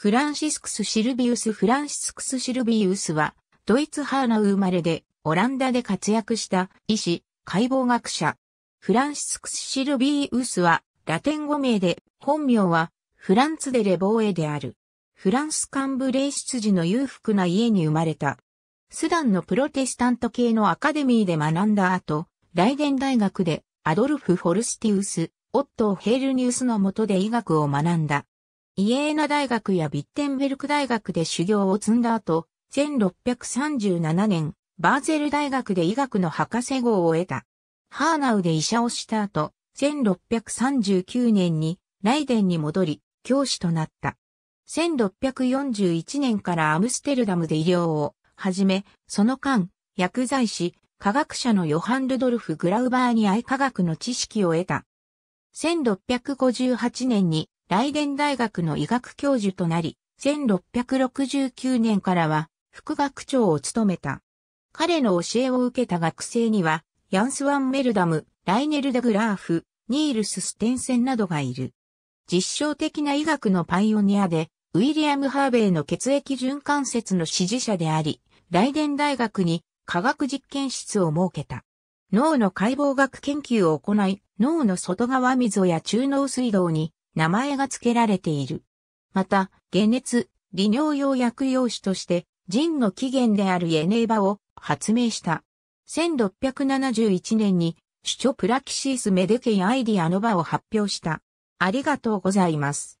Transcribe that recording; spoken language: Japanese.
フランシスクス・シルビウス・フランシスクス・シルビウスは、ドイツ・ハーナウ生まれで、オランダで活躍した医師、解剖学者。フランシスクス・シルビウスは、ラテン語名で、本名は、フランツ・デ・レ・ボーエである。フランス幹部イ出自の裕福な家に生まれた。スダンのプロテスタント系のアカデミーで学んだ後、ライデン大学でアドルフ・フォルスティウス、オットー・ヘールニウスの下で医学を学んだ。イエーナ大学やビッテンベルク大学で修行を積んだ後、1637年、バーゼル大学で医学の博士号を得た。ハーナウで医者をした後、1639年にライデンに戻り、教師となった。1641年からアムステルダムで医療を始め、その間、薬剤師、科学者のヨハン・ルドルフ・グラウバーに愛科学の知識を得た。1658年にライデン大学の医学教授となり、1669年からは副学長を務めた。彼の教えを受けた学生には、ヤンスワン・メルダム、ライネル・ダグラーフ、ニールス・ステンセンなどがいる。実証的な医学のパイオニアで、ウィリアム・ハーベイの血液循環節の支持者であり、ライデン大学に科学実験室を設けた。脳の解剖学研究を行い、脳の外側溝や中脳水道に名前が付けられている。また、解熱、利尿用薬用紙として、人の起源であるエネーバを発明した。1671年に、主張プラキシースメデケイアイディアノバを発表した。ありがとうございます。